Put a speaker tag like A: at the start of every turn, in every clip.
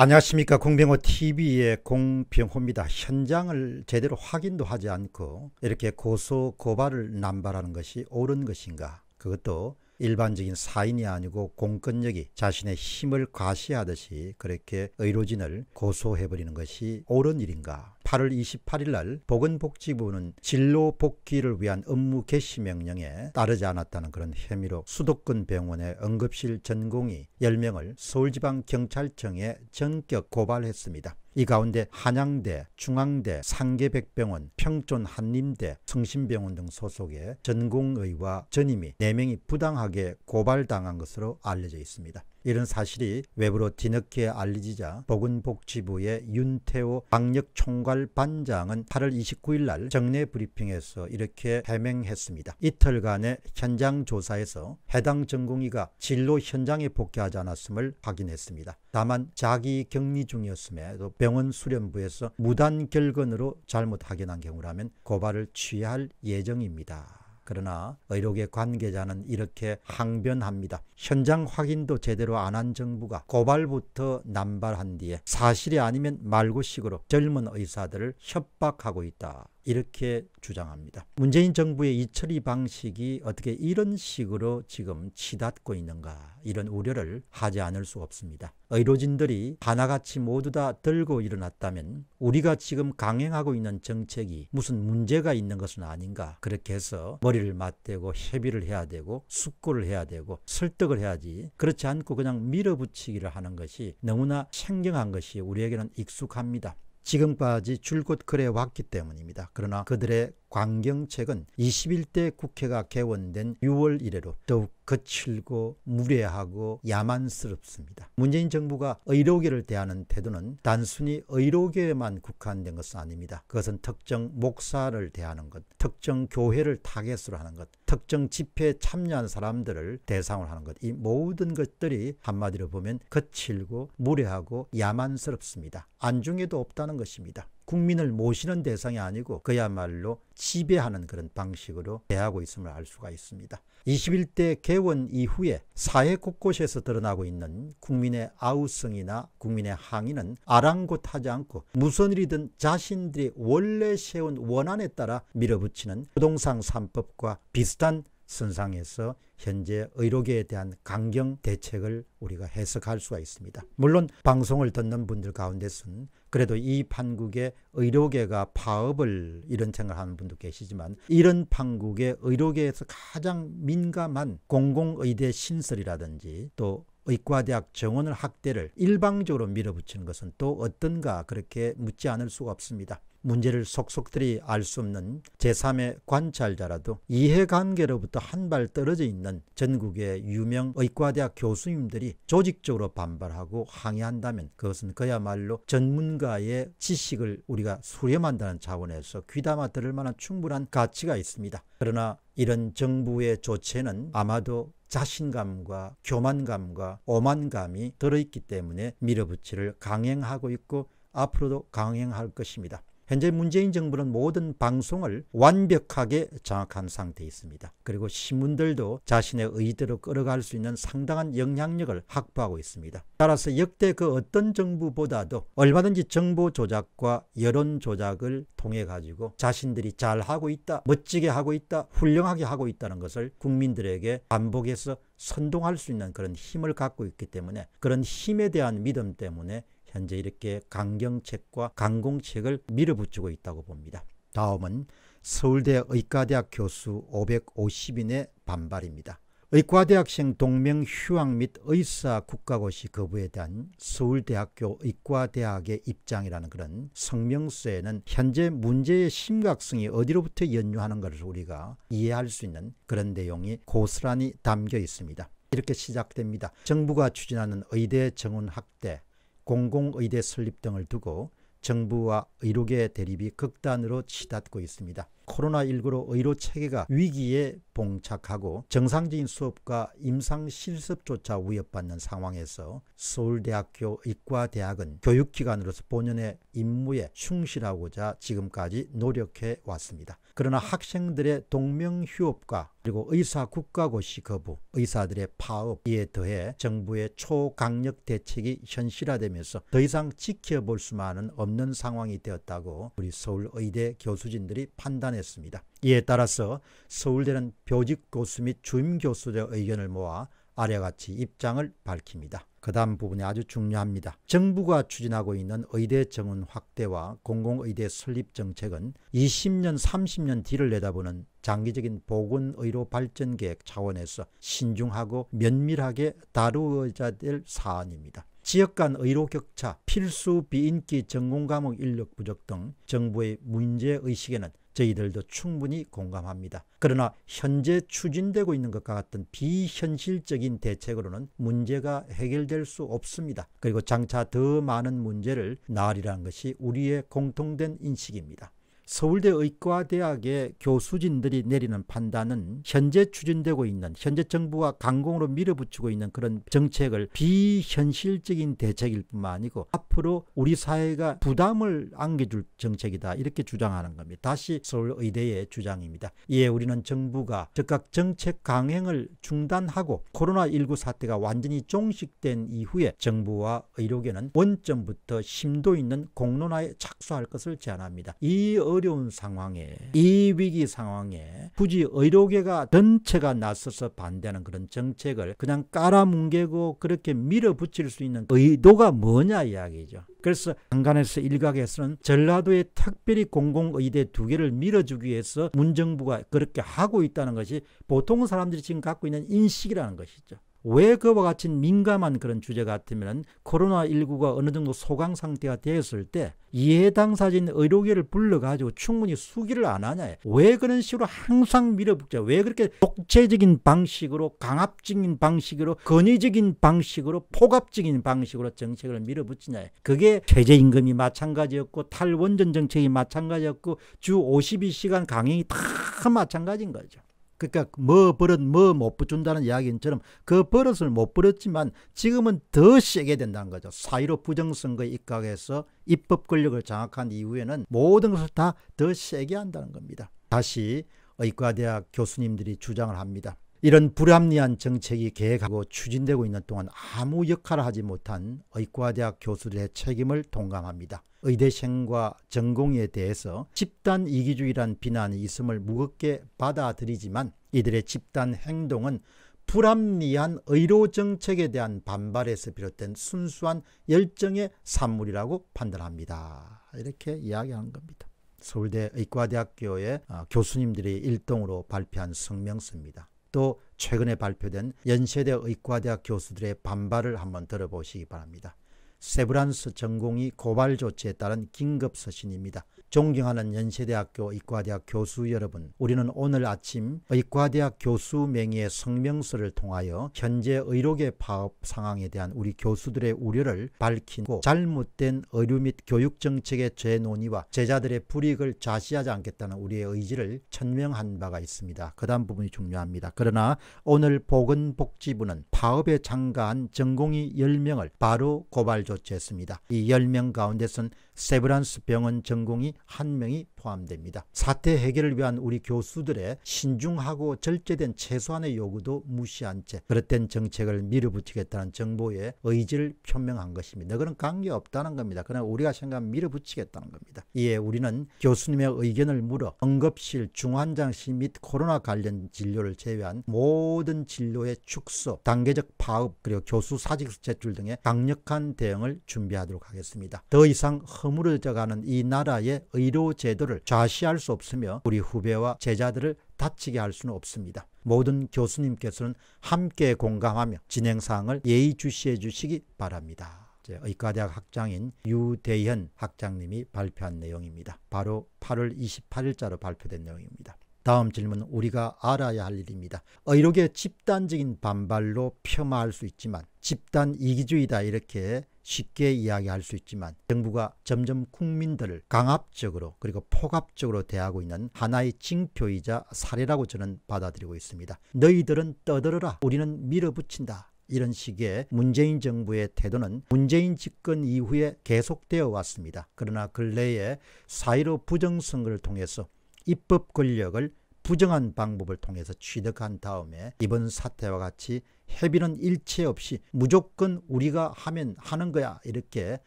A: 안녕하십니까 공병호 TV의 공병호입니다. 현장을 제대로 확인도 하지 않고 이렇게 고소 고발을 남발하는 것이 옳은 것인가 그것도 일반적인 사인이 아니고 공권력이 자신의 힘을 과시하듯이 그렇게 의료진을 고소해버리는 것이 옳은 일인가 8월 28일 날 보건복지부는 진로 복귀를 위한 업무 개시 명령에 따르지 않았다는 그런 혐의로 수도권 병원의 응급실 전공의 10명을 서울지방경찰청에 전격 고발했습니다. 이 가운데 한양대, 중앙대, 상계백병원, 평촌 한림대, 성심병원 등 소속의 전공의와 전임이 4명이 부당하게 고발당한 것으로 알려져 있습니다. 이런 사실이 외부로 뒤늦게 알려지자 보건복지부의 윤태호 방역총괄반장은 8월 29일 날 정례 브리핑에서 이렇게 해명했습니다. 이틀간의 현장 조사에서 해당 전공의가 진로 현장에 복귀하지 않았음을 확인했습니다. 다만 자기 격리 중이었음에도 병 병원 수련부에서 무단 결근으로 잘못 확인한 경우라면 고발을 취할 예정입니다. 그러나 의료계 관계자는 이렇게 항변합니다. 현장 확인도 제대로 안 한 정부가 고발부터 남발한 뒤에 사실이 아니면 말고식으로 젊은 의사들을 협박하고 있다. 이렇게 주장합니다. 문재인 정부의 이 처리 방식이 어떻게 이런 식으로 지금 치닫고 있는가 이런 우려를 하지 않을 수 없습니다. 의료진들이 하나같이 모두 다 들고 일어났다면 우리가 지금 강행하고 있는 정책이 무슨 문제가 있는 것은 아닌가 그렇게 해서 머리를 맞대고 협의를 해야 되고 숙고를 해야 되고 설득을 해야지 그렇지 않고 그냥 밀어붙이기를 하는 것이 너무나 생경한 것이 우리에게는 익숙합니다. 지금까지 줄곧 그래 왔기 때문입니다. 그러나 그들의 광경책은 21대 국회가 개원된 6월 이래로 더욱 거칠고 무례하고 야만스럽습니다. 문재인 정부가 의료계를 대하는 태도는 단순히 의료계에만 국한된 것은 아닙니다. 그것은 특정 목사를 대하는 것, 특정 교회를 타겟으로 하는 것, 특정 집회에 참여한 사람들을 대상으로 하는 것, 이 모든 것들이 한마디로 보면 거칠고 무례하고 야만스럽습니다. 안중에도 없다는 것입니다. 국민을 모시는 대상이 아니고 그야말로 지배하는 그런 방식으로 대하고 있음을 알 수가 있습니다. 21대 개원 이후에 사회 곳곳에서 드러나고 있는 국민의 아우성이나 국민의 항의는 아랑곳하지 않고 무슨 일이든 자신들이 원래 세운 원안에 따라 밀어붙이는 부동산 3법과 비슷한 선상에서 현재 의료계에 대한 강경 대책을 우리가 해석할 수가 있습니다. 물론 방송을 듣는 분들 가운데서는 그래도 이판국에 의료계가 파업을 이런 생각을 하는 분도 계시지만 이런 판국에 의료계에서 가장 민감한 공공의대 신설이라든지 또 의과대학 정원을 학대를 일방적으로 밀어붙이는 것은 또 어떤가 그렇게 묻지 않을 수가 없습니다. 문제를 속속들이 알 수 없는 제3의 관찰자라도 이해관계로부터 한 발 떨어져 있는 전국의 유명 의과대학 교수님들이 조직적으로 반발하고 항의한다면 그것은 그야말로 전문가의 지식을 우리가 수렴한다는 차원에서 귀담아 들을 만한 충분한 가치가 있습니다. 그러나 이런 정부의 조치는 아마도 자신감과 교만감과 오만감이 들어있기 때문에 밀어붙이를 강행하고 있고 앞으로도 강행할 것입니다. 현재 문재인 정부는 모든 방송을 완벽하게 장악한 상태에 있습니다. 그리고 신문들도 자신의 의대로 끌어갈 수 있는 상당한 영향력을 확보하고 있습니다. 따라서 역대 그 어떤 정부보다도 얼마든지 정보 조작과 여론 조작을 통해 가지고 자신들이 잘하고 있다, 멋지게 하고 있다, 훌륭하게 하고 있다는 것을 국민들에게 반복해서 선동할 수 있는 그런 힘을 갖고 있기 때문에 그런 힘에 대한 믿음 때문에 현재 이렇게 강경책과 강공책을 밀어붙이고 있다고 봅니다. 다음은 서울대 의과대학 교수 550인의 반발입니다. 의과대학생 동맹 휴학 및 의사 국가고시 거부에 대한 서울대학교 의과대학의 입장이라는 그런 성명서에는 현재 문제의 심각성이 어디로부터 연유하는 것을 우리가 이해할 수 있는 그런 내용이 고스란히 담겨 있습니다. 이렇게 시작됩니다. 정부가 추진하는 의대 정원 확대, 공공의대 설립 등을 두고 정부와 의료계 의 대립이 극단으로 치닫고 있습니다. 코로나19로 의료 체계가 위기에 봉착하고 정상적인 수업과 임상 실습조차 위협받는 상황에서 서울대학교 의과대학은 교육기관으로서 본연의 임무에 충실하고자 지금까지 노력해 왔습니다. 그러나 학생들의 동명휴업과 그리고 의사 국가고시 거부, 의사들의 파업 이에 더해 정부의 초강력 대책이 현실화되면서 더 이상 지켜볼 수만은 없는 상황이 되었다고 우리 서울의대 교수진들이 판단했습니다. 이에 따라서 서울대는 교직 교수 및 주임 교수들의 의견을 모아 아래와 같이 입장을 밝힙니다. 그 다음 부분이 아주 중요합니다. 정부가 추진하고 있는 의대 정원 확대와 공공의대 설립 정책은 20년, 30년 뒤를 내다보는 장기적인 보건의료 발전 계획 차원에서 신중하고 면밀하게 다루어야 될 사안입니다. 지역 간 의료 격차, 필수 비인기 전공 과목 인력 부족 등 정부의 문제 의식에는 저희들도 충분히 공감합니다. 그러나 현재 추진되고 있는 것과 같은 비현실적인 대책으로는 문제가 해결될 수 없습니다. 그리고 장차 더 많은 문제를 낳으리라는 것이 우리의 공통된 인식입니다. 서울대 의과대학의 교수진들이 내리는 판단은 현재 추진되고 있는 현재 정부가 강공으로 밀어붙이고 있는 그런 정책을 비현실적인 대책일 뿐만 아니고 앞으로 우리 사회가 부담을 안겨줄 정책이다 이렇게 주장하는 겁니다. 다시 서울의대의 주장입니다. 예, 우리는 정부가 즉각 정책 강행을 중단하고 코로나19 사태가 완전히 종식된 이후에 정부와 의료계는 원점부터 심도 있는 공론화에 착수할 것을 제안합니다. 이 어려운 상황에 이 위기 상황에 굳이 의료계가 전체가 나서서 반대하는 그런 정책을 그냥 깔아뭉개고 그렇게 밀어붙일 수 있는 의도가 뭐냐 이야기죠. 그래서 강간에서 일각에서는 전라도에 특별히 공공의대 두 개를 밀어주기 위해서 문정부가 그렇게 하고 있다는 것이 보통 사람들이 지금 갖고 있는 인식이라는 것이죠. 왜 그와 같은 민감한 그런 주제 같으면 코로나19가 어느 정도 소강 상태가 되었을 때 이해 당사진 의료계를 불러가지고 충분히 수기를 안 하냐. 왜 그런 식으로 항상 밀어붙자. 왜 그렇게 독재적인 방식으로 강압적인 방식으로 건의적인 방식으로 포갑적인 방식으로 정책을 밀어붙이냐. 그게 최저임금이 마찬가지였고 탈원전 정책이 마찬가지였고 주 52시간 강행이 다 마찬가지인 거죠. 그러니까 뭐 버릇 뭐 못 붙준다는 이야기처럼 그 버릇을 못 버렸지만 지금은 더 세게 된다는 거죠. 사이로 부정선거에 입각해서 입법 권력을 장악한 이후에는 모든 것을 다 더 세게 한다는 겁니다. 다시 의과대학 교수님들이 주장을 합니다. 이런 불합리한 정책이 계획하고 추진되고 있는 동안 아무 역할을 하지 못한 의과대학 교수들의 책임을 동감합니다. 의대생과 전공에 대해서 집단 이기주의란 비난이 있음을 무겁게 받아들이지만 이들의 집단 행동은 불합리한 의료 정책에 대한 반발에서 비롯된 순수한 열정의 산물이라고 판단합니다. 이렇게 이야기한 겁니다. 서울대 의과대학교의 아, 교수님들이 일동으로 발표한 성명서입니다. 또 최근에 발표된 연세대 의과대학 교수들의 반발을 한번 들어보시기 바랍니다. 세브란스 전공이 고발 조치에 따른 긴급 서신입니다. 존경하는 연세대학교 의과대학 교수 여러분, 우리는 오늘 아침 의과대학 교수 명의의 성명서를 통하여 현재 의료계 파업 상황에 대한 우리 교수들의 우려를 밝히고 잘못된 의료 및 교육 정책의 재논의와 제자들의 불이익을 좌시하지 않겠다는 우리의 의지를 천명한 바가 있습니다. 그다음 부분이 중요합니다. 그러나 오늘 보건복지부는 파업에 참가한 전공의 10명을 바로 고발 조치했습니다. 이 10명 가운데선 세브란스 병원 전공이 한 명이 포함됩니다. 사태 해결을 위한 우리 교수들의 신중하고 절제된 최소한의 요구도 무시한 채 그릇된 정책을 밀어붙이겠다는 정보의 의지를 표명한 것입니다. 그런 관계 없다는 겁니다. 그러나 우리가 생각하면 밀어붙이겠다는 겁니다. 이에 우리는 교수님의 의견을 물어 응급실, 중환장실 및 코로나 관련 진료를 제외한 모든 진료의 축소, 단계적 파업, 그리고 교수 사직서 제출 등의 강력한 대응을 준비하도록 하겠습니다. 더 이상 허물어져가는 이 나라의 의료 제도를 좌시할 수 없으며 우리 후배와 제자들을 다치게 할 수는 없습니다. 모든 교수님께서는 함께 공감하며 진행사항을 예의주시해 주시기 바랍니다. 의과대학 학장인 유대현 학장님이 발표한 내용입니다. 바로 8월 28일자로 발표된 내용입니다. 다음 질문 은 우리가 알아야 할 일입니다. 의료계 집단적인 반발로 폄하할 수 있지만 집단 이기주의다 이렇게 쉽게 이야기할 수 있지만 정부가 점점 국민들을 강압적으로 그리고 폭압적으로 대하고 있는 하나의 징표이자 사례라고 저는 받아들이고 있습니다. 너희들은 떠들어라 우리는 밀어붙인다 이런 식의 문재인 정부의 태도는 문재인 집권 이후에 계속되어 왔습니다. 그러나 근래에 사1 5 부정선거를 통해서 입법 권력을 부정한 방법을 통해서 취득한 다음에 이번 사태와 같이 협의는 일체 없이 무조건 우리가 하면 하는 거야 이렇게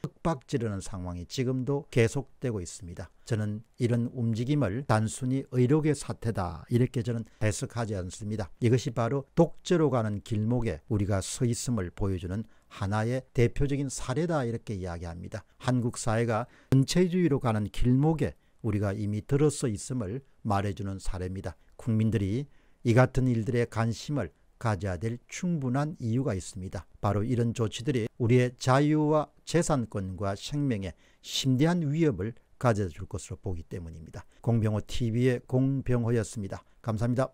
A: 흑박지르는 상황이 지금도 계속되고 있습니다. 저는 이런 움직임을 단순히 의료계 사태다 이렇게 저는 해석하지 않습니다. 이것이 바로 독재로 가는 길목에 우리가 서 있음을 보여주는 하나의 대표적인 사례다 이렇게 이야기합니다. 한국 사회가 전체주의로 가는 길목에 우리가 이미 들어서 있음을 말해주는 사례입니다. 국민들이 이 같은 일들에 관심을 가져야 될 충분한 이유가 있습니다. 바로 이런 조치들이 우리의 자유와 재산권과 생명에 심대한 위협을 가져줄 것으로 보기 때문입니다. 공병호 TV의 공병호였습니다. 감사합니다.